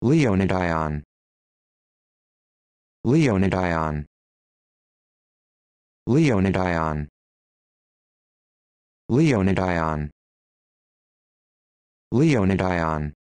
Leonidion Leonidion Leonidion Leonidion Leonidion